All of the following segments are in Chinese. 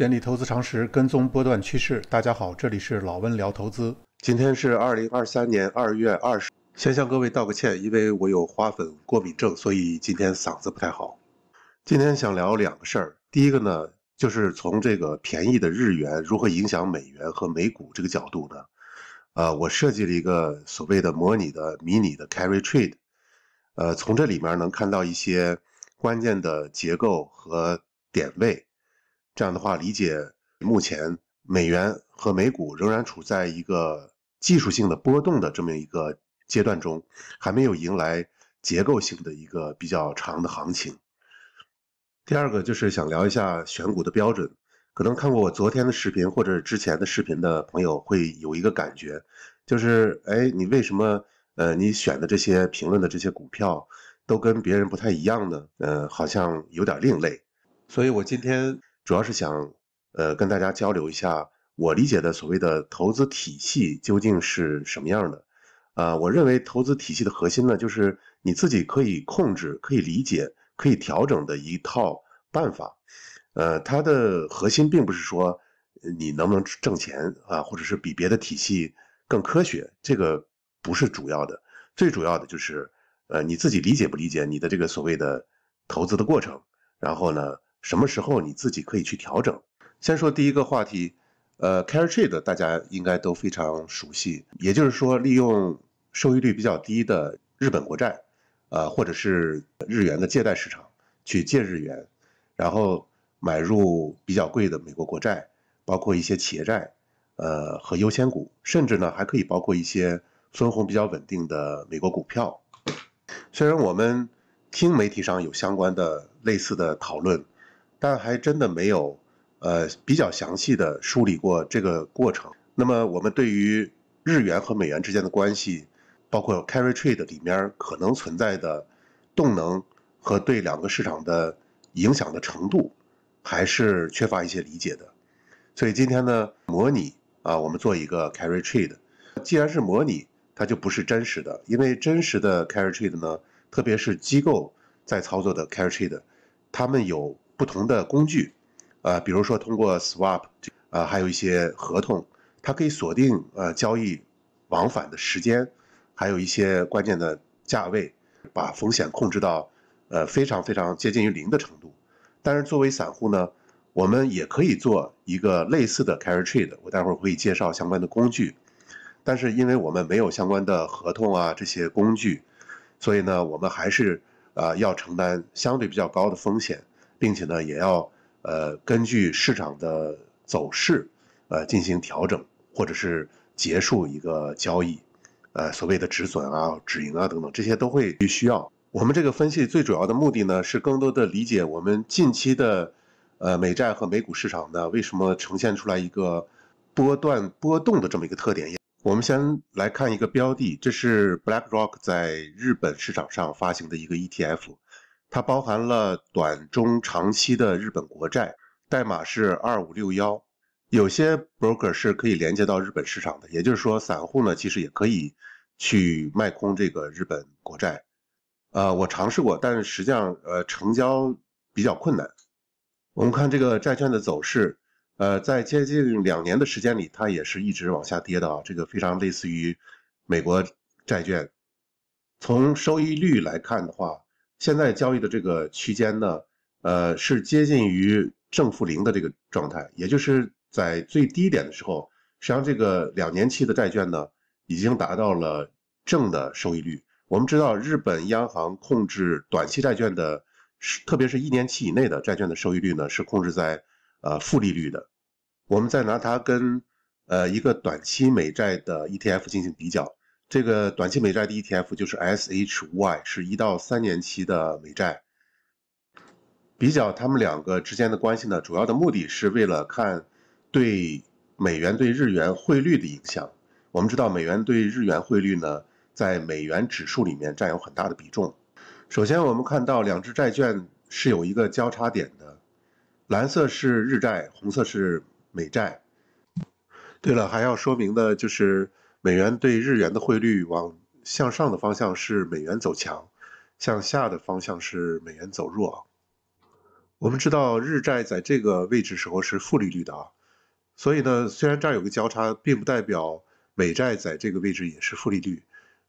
建立投资常识，跟踪波段趋势。大家好，这里是老温聊投资。今天是二零二三年二月二十。先向各位道个歉，因为我有花粉过敏症，所以今天嗓子不太好。今天想聊两个事儿。第一个呢，就是从这个便宜的日元如何影响美元和美股这个角度呢，呃，我设计了一个所谓的模拟的迷你的 carry trade，呃，从这里面能看到一些关键的结构和点位。这样的话，理解目前美元和美股仍然处在一个技术性的波动的这么一个阶段中，还没有迎来结构性的一个比较长的行情。第二个就是想聊一下选股的标准，可能看过我昨天的视频或者之前的视频的朋友会有一个感觉，就是哎，你为什么呃你选的这些评论的这些股票都跟别人不太一样呢？呃，好像有点另类。所以我今天。主要是想，呃，跟大家交流一下，我理解的所谓的投资体系究竟是什么样的？呃，我认为投资体系的核心呢，就是你自己可以控制、可以理解、可以调整的一套办法。呃，它的核心并不是说你能不能挣钱啊，或者是比别的体系更科学，这个不是主要的。最主要的就是，呃，你自己理解不理解你的这个所谓的投资的过程，然后呢？什么时候你自己可以去调整？先说第一个话题，呃 c a r e trade 大家应该都非常熟悉，也就是说，利用收益率比较低的日本国债，呃，或者是日元的借贷市场去借日元，然后买入比较贵的美国国债，包括一些企业债，呃，和优先股，甚至呢还可以包括一些分红比较稳定的美国股票。虽然我们听媒体上有相关的类似的讨论。但还真的没有，呃，比较详细的梳理过这个过程。那么，我们对于日元和美元之间的关系，包括 carry trade 里面可能存在的动能和对两个市场的影响的程度，还是缺乏一些理解的。所以今天呢，模拟啊，我们做一个 carry trade。既然是模拟，它就不是真实的，因为真实的 carry trade 呢，特别是机构在操作的 carry trade，他们有。不同的工具，呃，比如说通过 swap，啊，还有一些合同，它可以锁定呃交易往返的时间，还有一些关键的价位，把风险控制到呃非常非常接近于零的程度。但是作为散户呢，我们也可以做一个类似的 carry trade，我待会儿会介绍相关的工具。但是因为我们没有相关的合同啊这些工具，所以呢，我们还是啊要承担相对比较高的风险。并且呢，也要呃根据市场的走势，呃进行调整，或者是结束一个交易，呃所谓的止损啊、止盈啊等等，这些都会需要。我们这个分析最主要的目的呢，是更多的理解我们近期的呃美债和美股市场呢，为什么呈现出来一个波段波动的这么一个特点。我们先来看一个标的，这是 BlackRock 在日本市场上发行的一个 ETF。它包含了短、中、长期的日本国债，代码是二五六幺。有些 broker 是可以连接到日本市场的，也就是说，散户呢其实也可以去卖空这个日本国债。呃，我尝试过，但是实际上，呃，成交比较困难。我们看这个债券的走势，呃，在接近两年的时间里，它也是一直往下跌的啊。这个非常类似于美国债券。从收益率来看的话，现在交易的这个区间呢，呃，是接近于正负零的这个状态，也就是在最低点的时候，实际上这个两年期的债券呢，已经达到了正的收益率。我们知道，日本央行控制短期债券的，特别是一年期以内的债券的收益率呢，是控制在呃负利率的。我们再拿它跟呃一个短期美债的 ETF 进行比较。这个短期美债的 ETF 就是 SHY，是一到三年期的美债。比较他们两个之间的关系呢，主要的目的是为了看对美元对日元汇率的影响。我们知道美元对日元汇率呢，在美元指数里面占有很大的比重。首先，我们看到两只债券是有一个交叉点的，蓝色是日债，红色是美债。对了，还要说明的就是。美元对日元的汇率往向上的方向是美元走强，向下的方向是美元走弱。我们知道日债在这个位置时候是负利率的啊，所以呢，虽然这儿有个交叉，并不代表美债在这个位置也是负利率。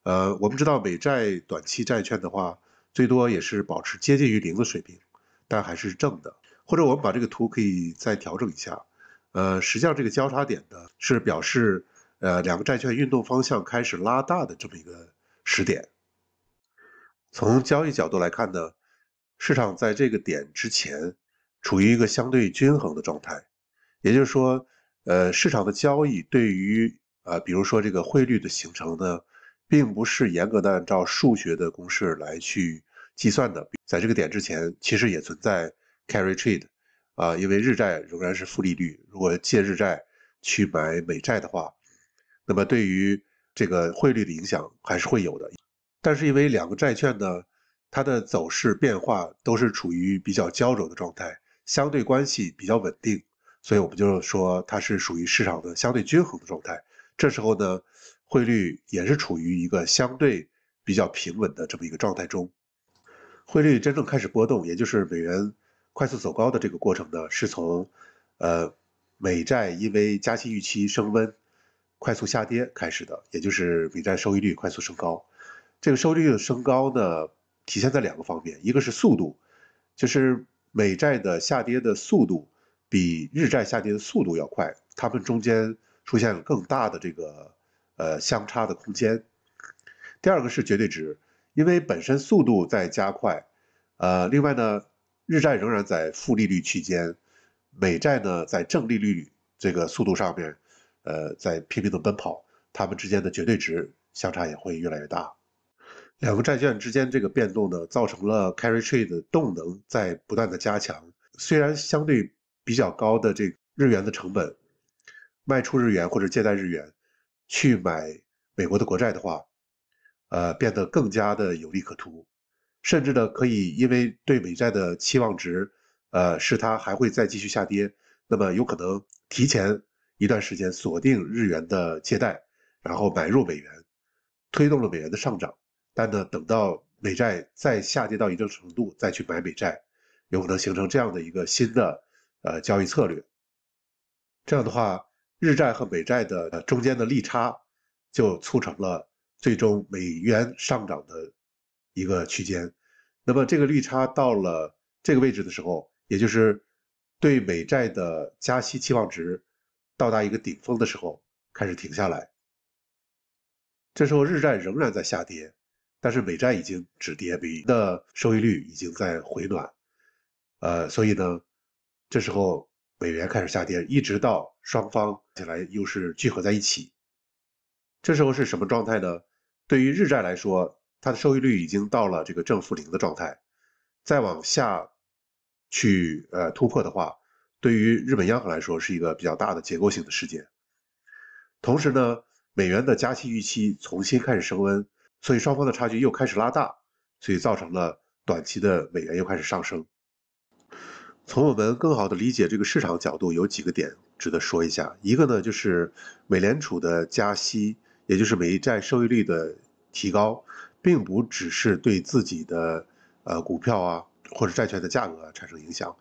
呃，我们知道美债短期债券的话，最多也是保持接近于零的水平，但还是正的。或者我们把这个图可以再调整一下，呃，实际上这个交叉点呢是表示。呃，两个债券运动方向开始拉大的这么一个时点，从交易角度来看呢，市场在这个点之前处于一个相对均衡的状态，也就是说，呃，市场的交易对于啊，比如说这个汇率的形成呢，并不是严格的按照数学的公式来去计算的。在这个点之前，其实也存在 carry trade 啊，因为日债仍然是负利率，如果借日债去买美债的话。那么对于这个汇率的影响还是会有的，但是因为两个债券呢，它的走势变化都是处于比较胶着的状态，相对关系比较稳定，所以我们就是说它是属于市场的相对均衡的状态。这时候呢，汇率也是处于一个相对比较平稳的这么一个状态中。汇率真正开始波动，也就是美元快速走高的这个过程呢，是从，呃，美债因为加息预期升温。快速下跌开始的，也就是美债收益率快速升高。这个收益率的升高呢，体现在两个方面：一个是速度，就是美债的下跌的速度比日债下跌的速度要快，它们中间出现了更大的这个呃相差的空间。第二个是绝对值，因为本身速度在加快，呃，另外呢，日债仍然在负利率区间，美债呢在正利率这个速度上面。呃，在拼命的奔跑，他们之间的绝对值相差也会越来越大。两个债券之间这个变动呢，造成了 carry trade 的动能在不断的加强。虽然相对比较高的这日元的成本，卖出日元或者借贷日元去买美国的国债的话，呃，变得更加的有利可图，甚至呢，可以因为对美债的期望值，呃，是它还会再继续下跌，那么有可能提前。一段时间锁定日元的借贷，然后买入美元，推动了美元的上涨。但呢，等到美债再下跌到一定程度，再去买美债，有可能形成这样的一个新的呃交易策略。这样的话，日债和美债的中间的利差就促成了最终美元上涨的一个区间。那么这个利差到了这个位置的时候，也就是对美债的加息期望值。到达一个顶峰的时候开始停下来，这时候日债仍然在下跌，但是美债已经止跌为，那收益率已经在回暖，呃，所以呢，这时候美元开始下跌，一直到双方起来又是聚合在一起，这时候是什么状态呢？对于日债来说，它的收益率已经到了这个正负零的状态，再往下去呃突破的话。对于日本央行来说是一个比较大的结构性的事件，同时呢，美元的加息预期重新开始升温，所以双方的差距又开始拉大，所以造成了短期的美元又开始上升。从我们更好的理解这个市场角度，有几个点值得说一下，一个呢就是美联储的加息，也就是美债收益率的提高，并不只是对自己的呃股票啊或者债券的价格产生影响。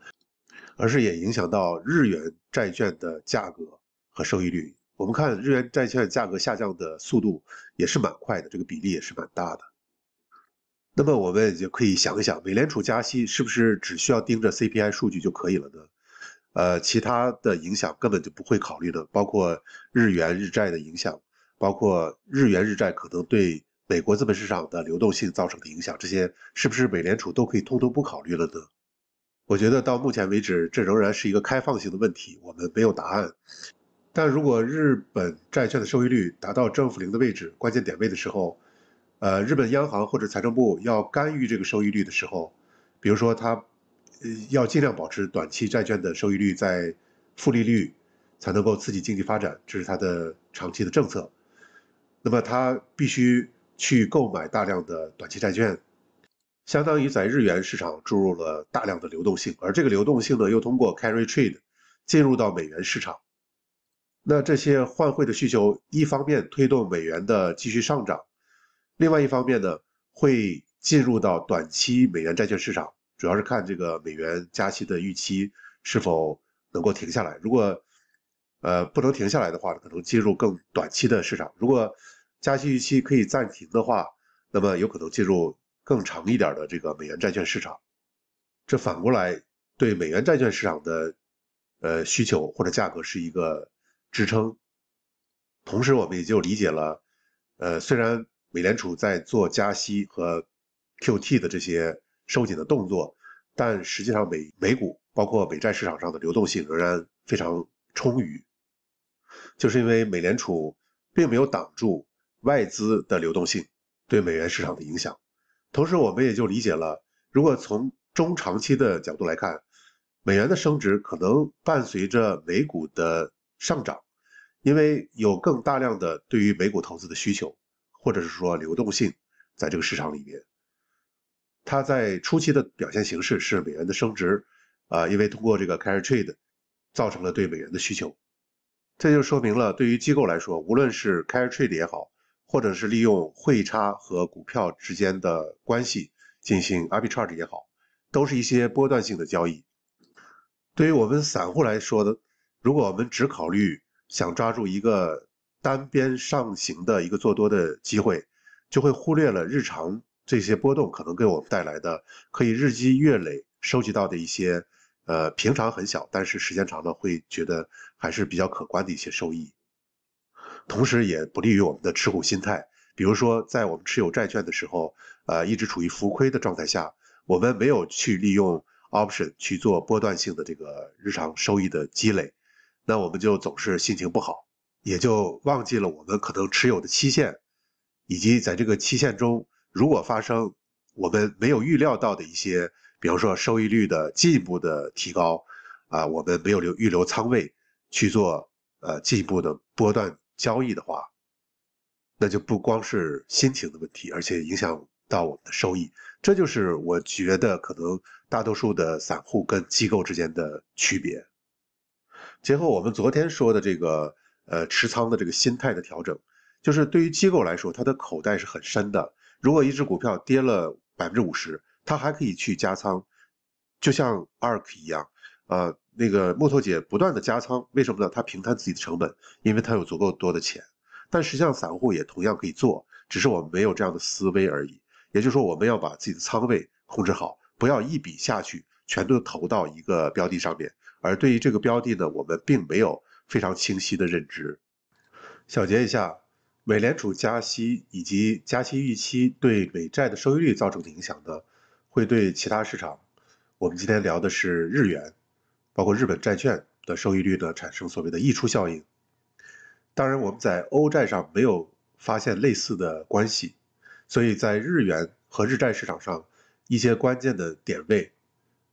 而是也影响到日元债券的价格和收益率。我们看日元债券价格下降的速度也是蛮快的，这个比例也是蛮大的。那么我们就可以想一想，美联储加息是不是只需要盯着 CPI 数据就可以了呢？呃，其他的影响根本就不会考虑的，包括日元日债的影响，包括日元日债可能对美国资本市场的流动性造成的影响，这些是不是美联储都可以通通不考虑了呢？我觉得到目前为止，这仍然是一个开放性的问题，我们没有答案。但如果日本债券的收益率达到正负零的位置，关键点位的时候，呃，日本央行或者财政部要干预这个收益率的时候，比如说它要尽量保持短期债券的收益率在负利率，才能够刺激经济发展，这是它的长期的政策。那么它必须去购买大量的短期债券。相当于在日元市场注入了大量的流动性，而这个流动性呢，又通过 carry trade 进入到美元市场。那这些换汇的需求，一方面推动美元的继续上涨，另外一方面呢，会进入到短期美元债券市场，主要是看这个美元加息的预期是否能够停下来。如果呃不能停下来的话，可能进入更短期的市场；如果加息预期可以暂停的话，那么有可能进入。更长一点的这个美元债券市场，这反过来对美元债券市场的呃需求或者价格是一个支撑。同时，我们也就理解了，呃，虽然美联储在做加息和 Q T 的这些收紧的动作，但实际上美美股包括美债市场上的流动性仍然非常充裕，就是因为美联储并没有挡住外资的流动性对美元市场的影响。同时，我们也就理解了，如果从中长期的角度来看，美元的升值可能伴随着美股的上涨，因为有更大量的对于美股投资的需求，或者是说流动性在这个市场里面，它在初期的表现形式是美元的升值，啊，因为通过这个 carry trade 造成了对美元的需求，这就说明了对于机构来说，无论是 carry trade 也好。或者是利用汇差和股票之间的关系进行 arbitrage 也好，都是一些波段性的交易。对于我们散户来说的，如果我们只考虑想抓住一个单边上行的一个做多的机会，就会忽略了日常这些波动可能给我们带来的可以日积月累收集到的一些，呃，平常很小，但是时间长了会觉得还是比较可观的一些收益。同时也不利于我们的持股心态。比如说，在我们持有债券的时候，呃，一直处于浮亏的状态下，我们没有去利用 option 去做波段性的这个日常收益的积累，那我们就总是心情不好，也就忘记了我们可能持有的期限，以及在这个期限中，如果发生我们没有预料到的一些，比方说收益率的进一步的提高，啊，我们没有留预留仓位去做呃进一步的波段。交易的话，那就不光是心情的问题，而且影响到我们的收益。这就是我觉得可能大多数的散户跟机构之间的区别。结合我们昨天说的这个呃持仓的这个心态的调整，就是对于机构来说，它的口袋是很深的。如果一只股票跌了百分之五十，它还可以去加仓，就像 ARK 一样，呃。那个木头姐不断的加仓，为什么呢？她平摊自己的成本，因为她有足够多的钱。但实际上，散户也同样可以做，只是我们没有这样的思维而已。也就是说，我们要把自己的仓位控制好，不要一笔下去全都投到一个标的上面。而对于这个标的呢，我们并没有非常清晰的认知。小结一下，美联储加息以及加息预期对美债的收益率造成的影响呢，会对其他市场。我们今天聊的是日元。包括日本债券的收益率呢，产生所谓的溢出效应。当然，我们在欧债上没有发现类似的关系，所以在日元和日债市场上一些关键的点位，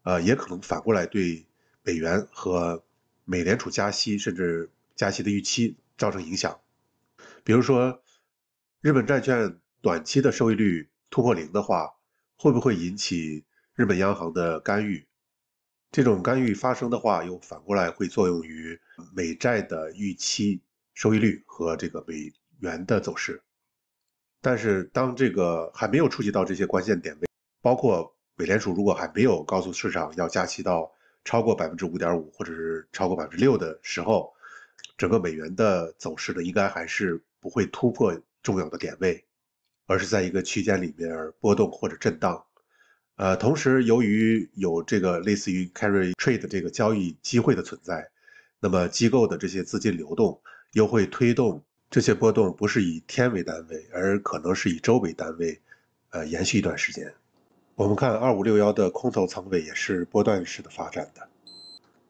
呃，也可能反过来对美元和美联储加息甚至加息的预期造成影响。比如说，日本债券短期的收益率突破零的话，会不会引起日本央行的干预？这种干预发生的话，又反过来会作用于美债的预期收益率和这个美元的走势。但是，当这个还没有触及到这些关键点位，包括美联储如果还没有告诉市场要加息到超过百分之五点五或者是超过百分之六的时候，整个美元的走势呢，应该还是不会突破重要的点位，而是在一个区间里面波动或者震荡。呃，同时由于有这个类似于 carry trade 这个交易机会的存在，那么机构的这些资金流动又会推动这些波动，不是以天为单位，而可能是以周为单位，呃，延续一段时间。我们看二五六幺的空头仓位也是波段式的发展的。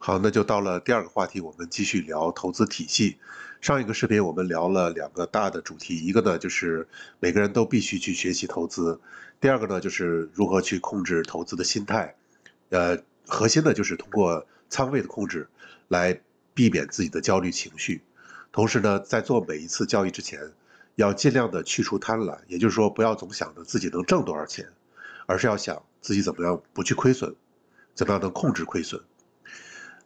好，那就到了第二个话题，我们继续聊投资体系。上一个视频我们聊了两个大的主题，一个呢就是每个人都必须去学习投资，第二个呢就是如何去控制投资的心态。呃，核心呢就是通过仓位的控制来避免自己的焦虑情绪，同时呢在做每一次交易之前，要尽量的去除贪婪，也就是说不要总想着自己能挣多少钱，而是要想自己怎么样不去亏损，怎么样能控制亏损。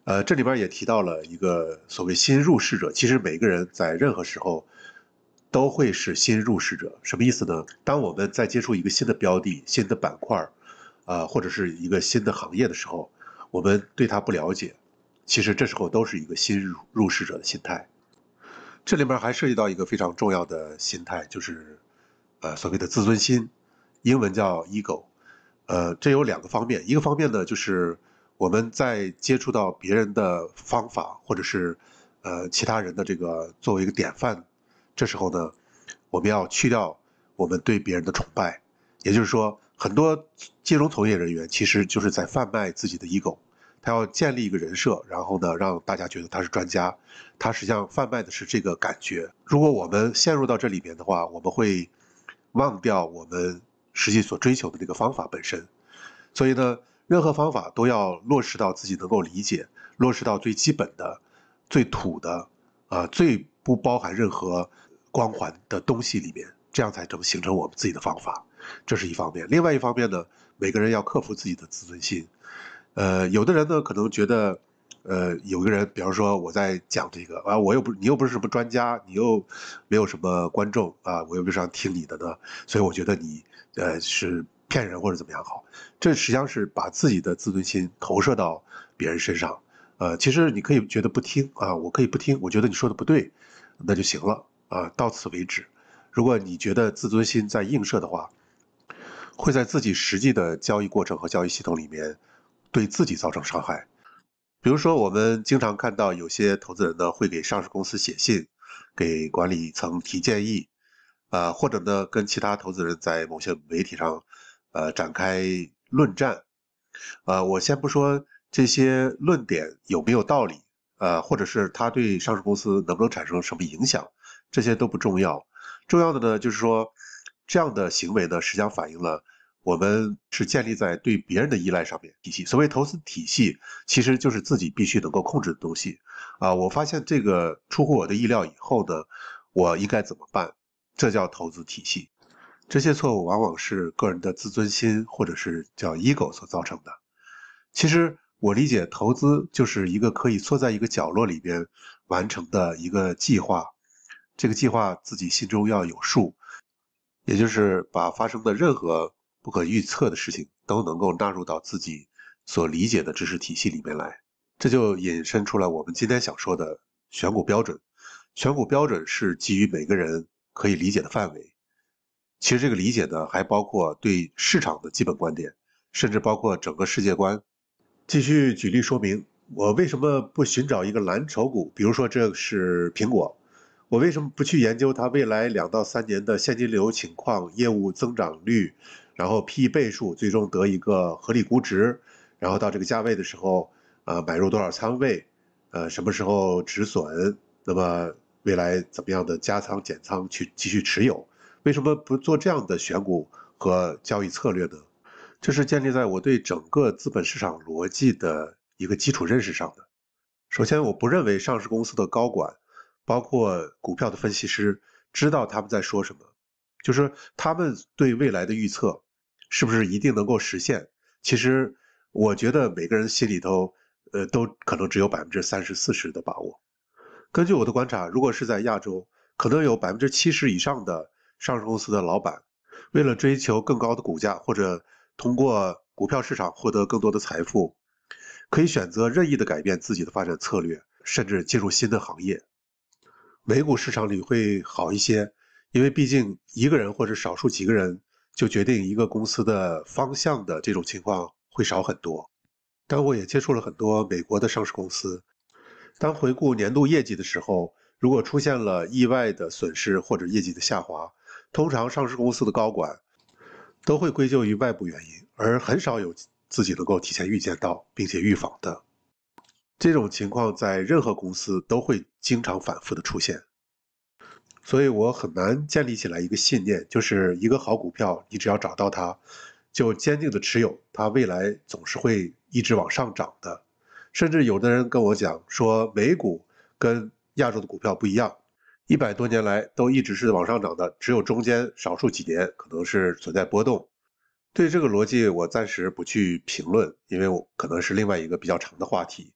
呃，这里边也提到了一个所谓新入市者，其实每个人在任何时候都会是新入市者。什么意思呢？当我们在接触一个新的标的、新的板块，啊，或者是一个新的行业的时候，我们对它不了解，其实这时候都是一个新入入市者的心态。这里面还涉及到一个非常重要的心态，就是呃所谓的自尊心，英文叫 ego。呃，这有两个方面，一个方面呢就是。我们在接触到别人的方法，或者是呃其他人的这个作为一个典范，这时候呢，我们要去掉我们对别人的崇拜。也就是说，很多金融从业人员其实就是在贩卖自己的 ego，他要建立一个人设，然后呢让大家觉得他是专家，他实际上贩卖的是这个感觉。如果我们陷入到这里面的话，我们会忘掉我们实际所追求的那个方法本身。所以呢？任何方法都要落实到自己能够理解，落实到最基本的、最土的、啊最不包含任何光环的东西里面，这样才能形成我们自己的方法。这是一方面。另外一方面呢，每个人要克服自己的自尊心。呃，有的人呢可能觉得，呃，有一个人，比方说我在讲这个啊，我又不，你又不是什么专家，你又没有什么观众啊，我又不想听你的呢？所以我觉得你，呃，是。骗人或者怎么样好，这实际上是把自己的自尊心投射到别人身上。呃，其实你可以觉得不听啊，我可以不听，我觉得你说的不对，那就行了啊，到此为止。如果你觉得自尊心在映射的话，会在自己实际的交易过程和交易系统里面对自己造成伤害。比如说，我们经常看到有些投资人呢会给上市公司写信，给管理层提建议，呃，或者呢跟其他投资人在某些媒体上。呃，展开论战，呃，我先不说这些论点有没有道理，呃，或者是它对上市公司能不能产生什么影响，这些都不重要。重要的呢，就是说这样的行为呢，实际上反映了我们是建立在对别人的依赖上面体系。所谓投资体系，其实就是自己必须能够控制的东西。啊，我发现这个出乎我的意料以后呢，我应该怎么办？这叫投资体系。这些错误往往是个人的自尊心或者是叫 ego 所造成的。其实我理解，投资就是一个可以缩在一个角落里边完成的一个计划。这个计划自己心中要有数，也就是把发生的任何不可预测的事情都能够纳入到自己所理解的知识体系里面来。这就引申出来我们今天想说的选股标准。选股标准是基于每个人可以理解的范围。其实这个理解呢，还包括对市场的基本观点，甚至包括整个世界观。继续举例说明，我为什么不寻找一个蓝筹股？比如说，这是苹果，我为什么不去研究它未来两到三年的现金流情况、业务增长率，然后 PE 倍数，最终得一个合理估值，然后到这个价位的时候，呃，买入多少仓位，呃，什么时候止损？那么未来怎么样的加仓减仓去继续持有？为什么不做这样的选股和交易策略呢？这是建立在我对整个资本市场逻辑的一个基础认识上的。首先，我不认为上市公司的高管，包括股票的分析师，知道他们在说什么。就是他们对未来的预测，是不是一定能够实现？其实，我觉得每个人心里头，呃，都可能只有百分之三十、四十的把握。根据我的观察，如果是在亚洲，可能有百分之七十以上的。上市公司的老板，为了追求更高的股价或者通过股票市场获得更多的财富，可以选择任意的改变自己的发展策略，甚至进入新的行业。美股市场里会好一些，因为毕竟一个人或者少数几个人就决定一个公司的方向的这种情况会少很多。但我也接触了很多美国的上市公司，当回顾年度业绩的时候，如果出现了意外的损失或者业绩的下滑，通常，上市公司的高管都会归咎于外部原因，而很少有自己能够提前预见到并且预防的。这种情况在任何公司都会经常反复的出现，所以我很难建立起来一个信念，就是一个好股票，你只要找到它，就坚定的持有它，未来总是会一直往上涨的。甚至有的人跟我讲说，美股跟亚洲的股票不一样。一百多年来都一直是往上涨的，只有中间少数几年可能是存在波动。对这个逻辑，我暂时不去评论，因为我可能是另外一个比较长的话题。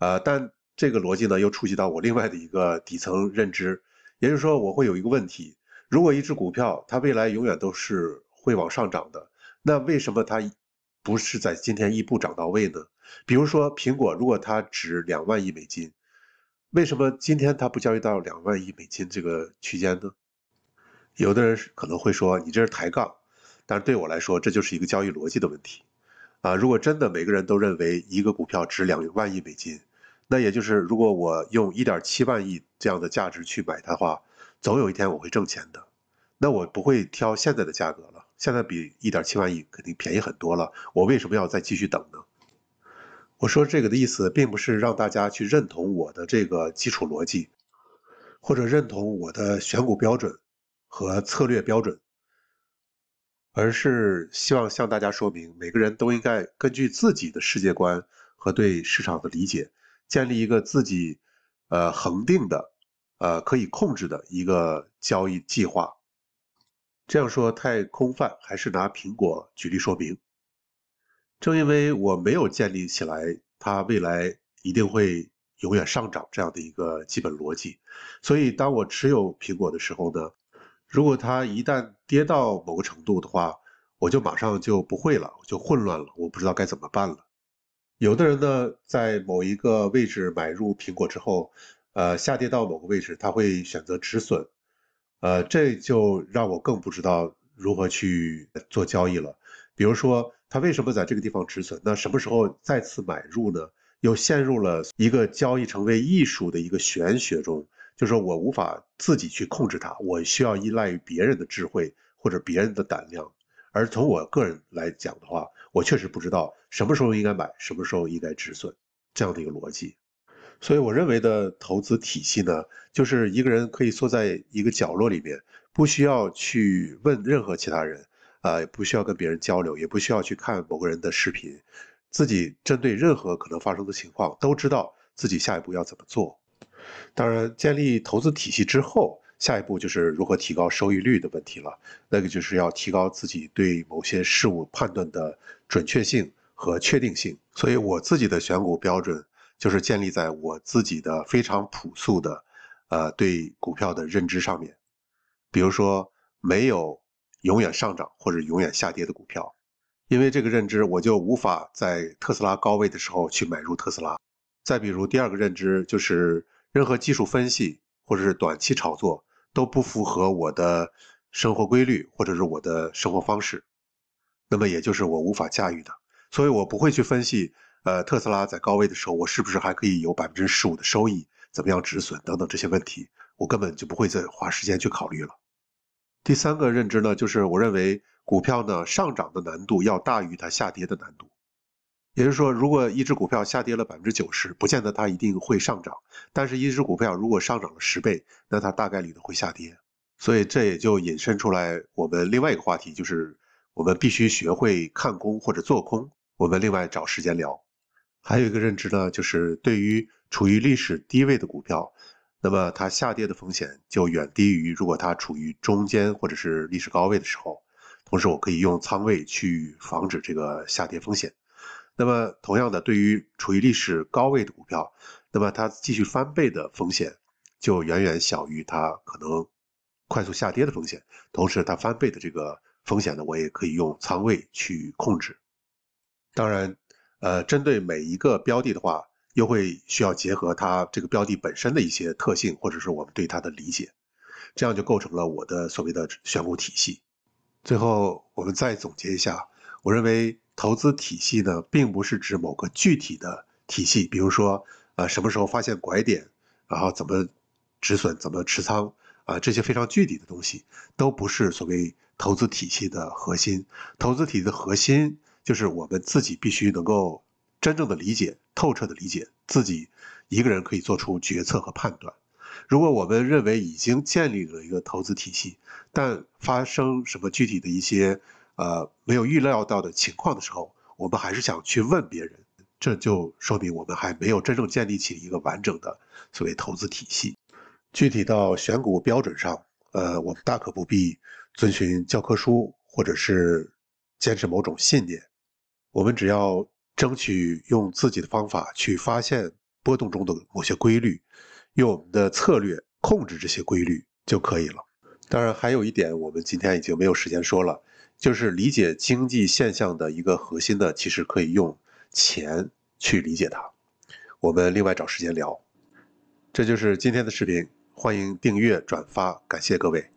呃，但这个逻辑呢，又触及到我另外的一个底层认知，也就是说，我会有一个问题：如果一只股票它未来永远都是会往上涨的，那为什么它不是在今天一步涨到位呢？比如说苹果，如果它值两万亿美金。为什么今天它不交易到两万亿美金这个区间呢？有的人可能会说你这是抬杠，但是对我来说这就是一个交易逻辑的问题啊！如果真的每个人都认为一个股票值两万亿美金，那也就是如果我用一点七万亿这样的价值去买它的话，总有一天我会挣钱的。那我不会挑现在的价格了，现在比一点七万亿肯定便宜很多了，我为什么要再继续等呢？我说这个的意思，并不是让大家去认同我的这个基础逻辑，或者认同我的选股标准和策略标准，而是希望向大家说明，每个人都应该根据自己的世界观和对市场的理解，建立一个自己，呃，恒定的，呃，可以控制的一个交易计划。这样说太空泛，还是拿苹果举例说明。正因为我没有建立起来它未来一定会永远上涨这样的一个基本逻辑，所以当我持有苹果的时候呢，如果它一旦跌到某个程度的话，我就马上就不会了，就混乱了，我不知道该怎么办了。有的人呢，在某一个位置买入苹果之后，呃，下跌到某个位置，他会选择止损，呃，这就让我更不知道如何去做交易了。比如说。他为什么在这个地方止损？那什么时候再次买入呢？又陷入了一个交易成为艺术的一个玄学中，就是我无法自己去控制它，我需要依赖于别人的智慧或者别人的胆量。而从我个人来讲的话，我确实不知道什么时候应该买，什么时候应该止损这样的一个逻辑。所以，我认为的投资体系呢，就是一个人可以坐在一个角落里面，不需要去问任何其他人。呃，也不需要跟别人交流，也不需要去看某个人的视频，自己针对任何可能发生的情况，都知道自己下一步要怎么做。当然，建立投资体系之后，下一步就是如何提高收益率的问题了。那个就是要提高自己对某些事物判断的准确性和确定性。所以我自己的选股标准就是建立在我自己的非常朴素的，呃，对股票的认知上面。比如说没有。永远上涨或者永远下跌的股票，因为这个认知，我就无法在特斯拉高位的时候去买入特斯拉。再比如，第二个认知就是，任何技术分析或者是短期炒作都不符合我的生活规律或者是我的生活方式，那么也就是我无法驾驭的，所以我不会去分析。呃，特斯拉在高位的时候，我是不是还可以有百分之十五的收益？怎么样止损等等这些问题，我根本就不会再花时间去考虑了。第三个认知呢，就是我认为股票呢上涨的难度要大于它下跌的难度，也就是说，如果一只股票下跌了百分之九十，不见得它一定会上涨；但是，一只股票如果上涨了十倍，那它大概率的会下跌。所以，这也就引申出来我们另外一个话题，就是我们必须学会看空或者做空。我们另外找时间聊。还有一个认知呢，就是对于处于历史低位的股票。那么它下跌的风险就远低于如果它处于中间或者是历史高位的时候，同时我可以用仓位去防止这个下跌风险。那么同样的，对于处于历史高位的股票，那么它继续翻倍的风险就远远小于它可能快速下跌的风险，同时它翻倍的这个风险呢，我也可以用仓位去控制。当然，呃，针对每一个标的的话。又会需要结合它这个标的本身的一些特性，或者是我们对它的理解，这样就构成了我的所谓的选股体系。最后，我们再总结一下，我认为投资体系呢，并不是指某个具体的体系，比如说，呃，什么时候发现拐点，然后怎么止损，怎么持仓，啊，这些非常具体的东西，都不是所谓投资体系的核心。投资体系的核心就是我们自己必须能够。真正的理解、透彻的理解，自己一个人可以做出决策和判断。如果我们认为已经建立了一个投资体系，但发生什么具体的一些呃没有预料到的情况的时候，我们还是想去问别人，这就说明我们还没有真正建立起一个完整的所谓投资体系。具体到选股标准上，呃，我们大可不必遵循教科书，或者是坚持某种信念，我们只要。争取用自己的方法去发现波动中的某些规律，用我们的策略控制这些规律就可以了。当然，还有一点，我们今天已经没有时间说了，就是理解经济现象的一个核心呢，其实可以用钱去理解它。我们另外找时间聊。这就是今天的视频，欢迎订阅转发，感谢各位。